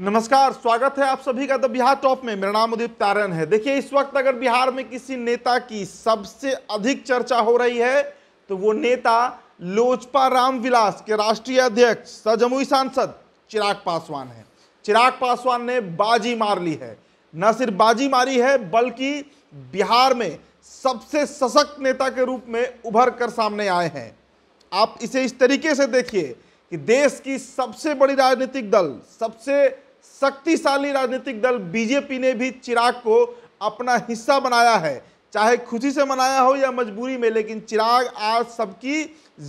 नमस्कार स्वागत है आप सभी का द बिहार टॉप में मेरा नाम उदीप तारन है देखिए इस वक्त अगर बिहार में किसी नेता की सबसे अधिक चर्चा हो रही है तो वो नेता लोजपा रामविलास के राष्ट्रीय अध्यक्ष सजमुई सांसद चिराग पासवान है चिराग पासवान ने बाजी मार ली है न सिर्फ बाजी मारी है बल्कि बिहार में सबसे सशक्त नेता के रूप में उभर कर सामने आए हैं आप इसे इस तरीके से देखिए कि देश की सबसे बड़ी राजनीतिक दल सबसे शक्तिशाली राजनीतिक दल बीजेपी ने भी चिराग को अपना हिस्सा बनाया है चाहे खुशी से मनाया हो या मजबूरी में लेकिन चिराग आज सबकी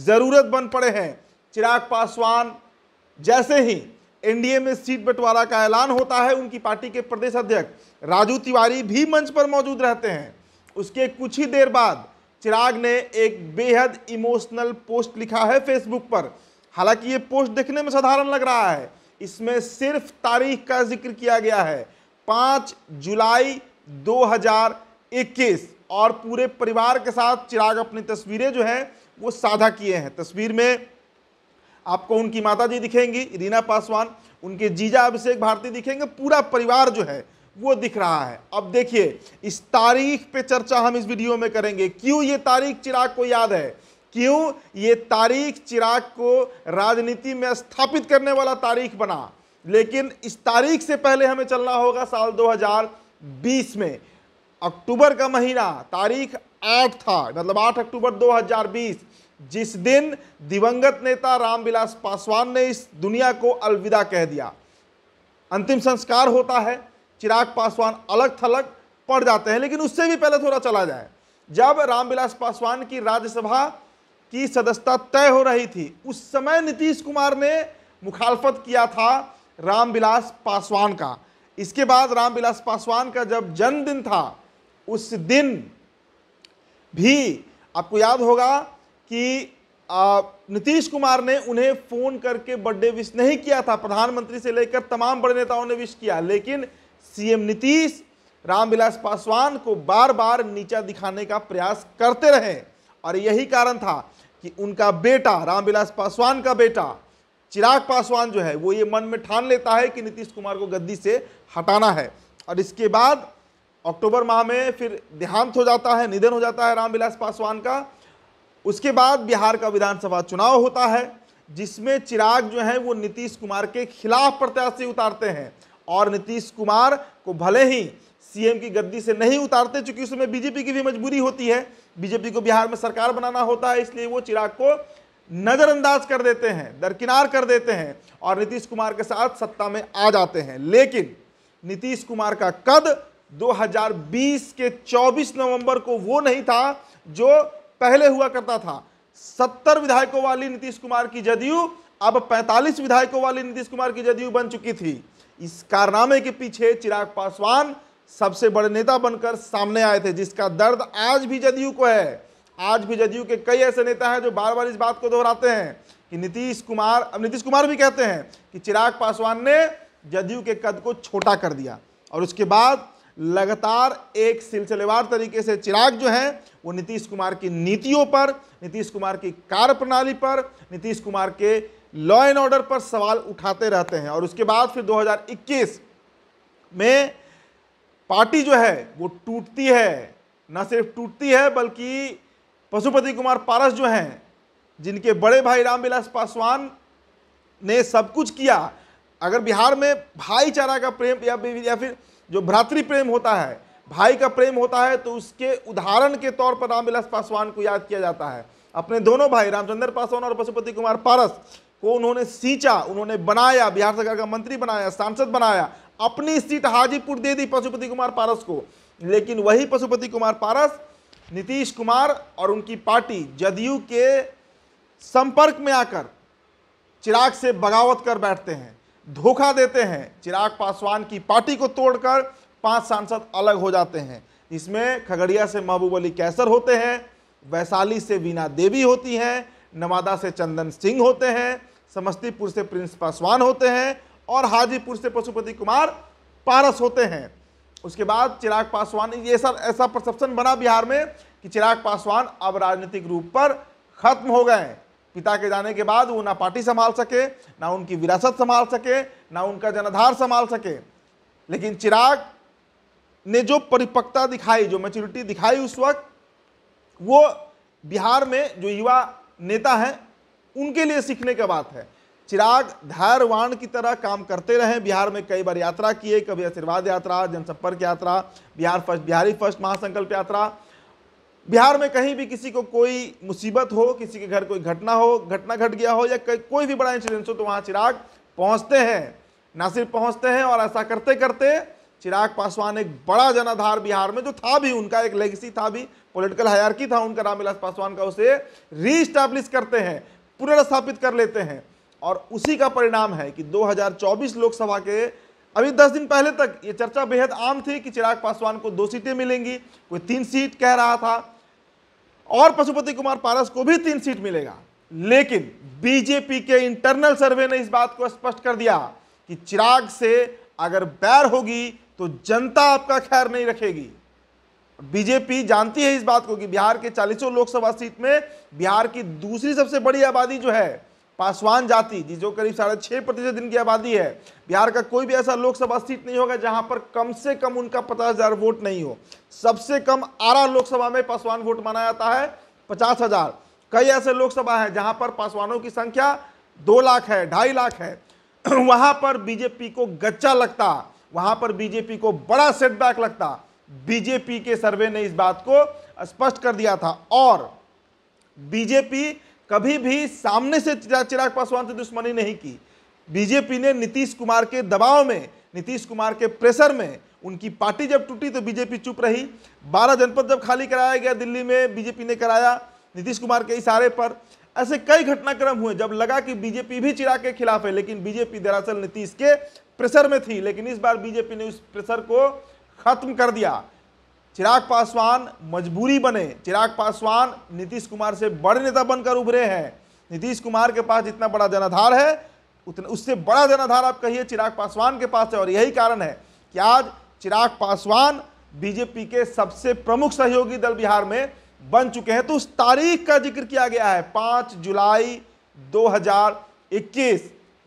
ज़रूरत बन पड़े हैं चिराग पासवान जैसे ही एनडीए में सीट बंटवारा का ऐलान होता है उनकी पार्टी के प्रदेश अध्यक्ष राजू तिवारी भी मंच पर मौजूद रहते हैं उसके कुछ ही देर बाद चिराग ने एक बेहद इमोशनल पोस्ट लिखा है फेसबुक पर हालांकि ये पोस्ट देखने में साधारण लग रहा है इसमें सिर्फ तारीख का जिक्र किया गया है पाँच जुलाई 2021 और पूरे परिवार के साथ चिराग अपनी तस्वीरें जो हैं वो साझा किए हैं तस्वीर में आपको उनकी माता जी दिखेंगी रीना पासवान उनके जीजा अभिषेक भारती दिखेंगे पूरा परिवार जो है वो दिख रहा है अब देखिए इस तारीख पे चर्चा हम इस वीडियो में करेंगे क्यों ये तारीख चिराग को याद है क्यों ये तारीख चिराग को राजनीति में स्थापित करने वाला तारीख बना लेकिन इस तारीख से पहले हमें चलना होगा साल 2020 में अक्टूबर का महीना तारीख आठ था मतलब आठ अक्टूबर 2020 जिस दिन दिवंगत नेता रामविलास पासवान ने इस दुनिया को अलविदा कह दिया अंतिम संस्कार होता है चिराग पासवान अलग थलग पड़ जाते हैं लेकिन उससे भी पहले थोड़ा चला जाए जब रामविलास पासवान की राज्यसभा की सदस्यता तय हो रही थी उस समय नीतीश कुमार ने मुखालफत किया था रामविलास पासवान का इसके बाद रामविलास पासवान का जब जन्मदिन था उस दिन भी आपको याद होगा कि नीतीश कुमार ने उन्हें फ़ोन करके बर्थडे विश नहीं किया था प्रधानमंत्री से लेकर तमाम बड़े नेताओं ने विश किया लेकिन सीएम नीतीश रामविलास पासवान को बार बार नीचा दिखाने का प्रयास करते रहे और यही कारण था कि उनका बेटा रामविलास पासवान का बेटा चिराग पासवान जो है वो ये मन में ठान लेता है कि नीतीश कुमार को गद्दी से हटाना है और इसके बाद अक्टूबर माह में फिर देहांत हो जाता है निधन हो जाता है रामविलास पासवान का उसके बाद बिहार का विधानसभा चुनाव होता है जिसमें चिराग जो है वो नीतीश कुमार के खिलाफ प्रत्याशी उतारते हैं और नीतीश कुमार को भले ही सीएम की गद्दी से नहीं उतारते चूंकि उसमें बीजेपी की भी मजबूरी होती है बीजेपी को बिहार में सरकार बनाना होता है इसलिए वो चिराग को नज़रअंदाज कर देते हैं दरकिनार कर देते हैं और नीतीश कुमार के साथ सत्ता में आ जाते हैं लेकिन नीतीश कुमार का कद 2020 के 24 नवंबर को वो नहीं था जो पहले हुआ करता था सत्तर विधायकों वाली नीतीश कुमार की जदयू अब 45 विधायकों वाली नीतीश कुमार की जदयू बन चुकी थी इस कारनामे के पीछे चिराग पासवान सबसे बड़े नेता बनकर सामने आए थे जिसका दर्द आज भी जदयू को है आज भी जदयू के कई ऐसे नेता हैं जो बार बार इस बात को दोहराते हैं कि नीतीश कुमार अब नीतीश कुमार भी कहते हैं कि चिराग पासवान ने जदयू के कद को छोटा कर दिया और उसके बाद लगातार एक सिलसिलेवार तरीके से चिराग जो हैं वो नीतीश कुमार की नीतियों पर नीतीश कुमार की कार्य प्रणाली पर नीतीश कुमार के लॉ एंड ऑर्डर पर सवाल उठाते रहते हैं और उसके बाद फिर 2021 में पार्टी जो है वो टूटती है न सिर्फ टूटती है बल्कि पशुपति कुमार पारस जो हैं जिनके बड़े भाई रामविलास पासवान ने सब कुछ किया अगर बिहार में भाईचारा का प्रेम या या फिर जो भ्रातृ प्रेम होता है भाई का प्रेम होता है तो उसके उदाहरण के तौर पर रामविलास पासवान को याद किया जाता है अपने दोनों भाई रामचंद्र पासवान और पशुपति कुमार पारस को उन्होंने सींचा उन्होंने बनाया बिहार सरकार का मंत्री बनाया सांसद बनाया अपनी सीट हाजीपुर दे दी पशुपति कुमार पारस को लेकिन वही पशुपति कुमार पारस नीतीश कुमार और उनकी पार्टी जदयू के संपर्क में आकर चिराग से बगावत कर बैठते हैं धोखा देते हैं चिराग पासवान की पार्टी को तोड़कर पांच सांसद अलग हो जाते हैं इसमें खगड़िया से महबूब अली कैसर होते हैं वैशाली से वीना देवी होती हैं नवादा से चंदन सिंह होते हैं समस्तीपुर से प्रिंस पासवान होते हैं और हाजीपुर से पशुपति कुमार पारस होते हैं उसके बाद चिराग पासवान ये सर ऐसा परसेप्शन बना बिहार में कि चिराग पासवान अब राजनीतिक रूप पर खत्म हो गए पिता के जाने के बाद वो ना पार्टी संभाल सके ना उनकी विरासत संभाल सके ना उनका जनाधार संभाल सके लेकिन चिराग ने जो परिपक्वता दिखाई जो मेच्योरिटी दिखाई उस वक्त वो बिहार में जो युवा नेता हैं उनके लिए सीखने की बात है चिराग धारवाण की तरह काम करते रहे बिहार में कई बार यात्रा किए कभी आशीर्वाद यात्रा जनसंपर्क यात्रा बिहार फर्स्ट बिहारी फर्स्ट महासंकल्प यात्रा बिहार में कहीं भी किसी को कोई मुसीबत हो किसी के घर कोई घटना हो घटना घट गया हो या कोई भी बड़ा इंसिडेंस हो तो वहाँ चिराग पहुँचते हैं ना सिर्फ पहुँचते हैं और ऐसा करते करते चिराग पासवान एक बड़ा जनाधार बिहार में जो था भी उनका एक लेगेसी था भी पॉलिटिकल हायरकी था उनका रामविलास पासवान का उसे रीस्टैब्लिश करते हैं पुनर्स्थापित कर लेते हैं और उसी का परिणाम है कि 2024 लोकसभा के अभी 10 दिन पहले तक ये चर्चा बेहद आम थी कि चिराग पासवान को दो सीटें मिलेंगी कोई तीन सीट कह रहा था और पशुपति कुमार पारस को भी तीन सीट मिलेगा लेकिन बीजेपी के इंटरनल सर्वे ने इस बात को स्पष्ट कर दिया कि चिराग से अगर बैर होगी तो जनता आपका खैर नहीं रखेगी बीजेपी जानती है इस बात को कि बिहार के चालीसों लोकसभा सीट में बिहार की दूसरी सबसे बड़ी आबादी जो है पासवान जाति जो करीब साढ़े छः प्रतिशत दिन की आबादी है बिहार का कोई भी ऐसा लोकसभा सीट नहीं होगा जहां पर कम से कम उनका पचास हज़ार वोट नहीं हो सबसे कम आरा लोकसभा में पासवान वोट माना जाता है पचास हज़ार कई ऐसे लोकसभा हैं जहां पर पासवानों की संख्या दो लाख है ढाई लाख है वहां पर बीजेपी को गच्चा लगता वहां पर बीजेपी को बड़ा सेटबैक लगता बीजेपी के सर्वे ने इस बात को स्पष्ट कर दिया था और बीजेपी कभी भी सामने से चिराग पासवान से दुश्मनी नहीं की बीजेपी ने नीतीश कुमार के दबाव में नीतीश कुमार के प्रेशर में उनकी पार्टी जब टूटी तो बीजेपी चुप रही बारह जनपद जब खाली कराया गया दिल्ली में बीजेपी ने कराया नीतीश कुमार के इशारे पर ऐसे कई घटनाक्रम हुए जब लगा कि बीजेपी भी चिराग के खिलाफ है लेकिन बीजेपी दरअसल नीतीश के प्रेशर में थी लेकिन इस बार बीजेपी ने उस प्रेशर को खत्म कर दिया चिराग पासवान मजबूरी बने चिराग पासवान नीतीश कुमार से बड़े नेता बनकर उभरे हैं नीतीश कुमार के पास जितना बड़ा जनाधार है उतना उससे बड़ा जनाधार आप कहिए चिराग पासवान के पास है और यही कारण है कि आज चिराग पासवान बीजेपी के सबसे प्रमुख सहयोगी दल बिहार में बन चुके हैं तो उस तारीख का जिक्र किया गया है पाँच जुलाई दो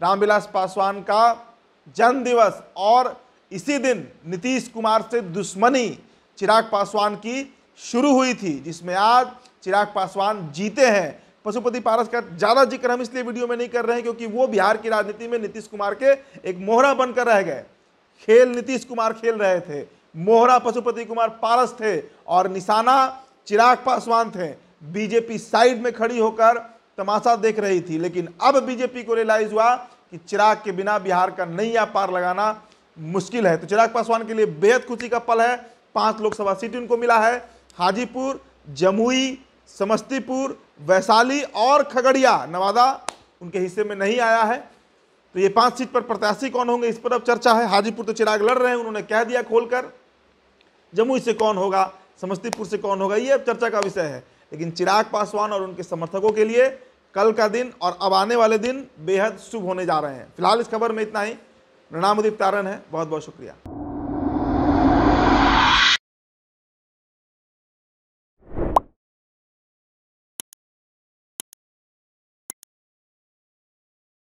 रामविलास पासवान का जन्मदिवस और इसी दिन नीतीश कुमार से दुश्मनी चिराग पासवान की शुरू हुई थी जिसमें आज चिराग पासवान जीते हैं पशुपति पारस का ज़्यादा जिक्र हम इसलिए वीडियो में नहीं कर रहे हैं क्योंकि वो बिहार की राजनीति में नीतीश कुमार के एक मोहरा बनकर रह गए खेल नीतीश कुमार खेल रहे थे मोहरा पशुपति कुमार पारस थे और निशाना चिराग पासवान थे बीजेपी साइड में खड़ी होकर तमाशा देख रही थी लेकिन अब बीजेपी को रियलाइज हुआ कि चिराग के बिना बिहार का नई या पार लगाना मुश्किल है तो चिराग पासवान के लिए बेहद खुशी का पल है पांच लोकसभा सीट उनको मिला है हाजीपुर जमुई समस्तीपुर वैशाली और खगड़िया नवादा उनके हिस्से में नहीं आया है तो ये पांच सीट पर प्रत्याशी कौन होंगे इस पर अब चर्चा है हाजीपुर तो चिराग लड़ रहे हैं उन्होंने कह दिया खोलकर जमुई से कौन होगा समस्तीपुर से कौन होगा ये अब चर्चा का विषय है लेकिन चिराग पासवान और उनके समर्थकों के लिए कल का दिन और अब आने वाले दिन बेहद शुभ होने जा रहे हैं फिलहाल इस खबर में इतना ही प्रणाम उदीप तारण है बहुत बहुत शुक्रिया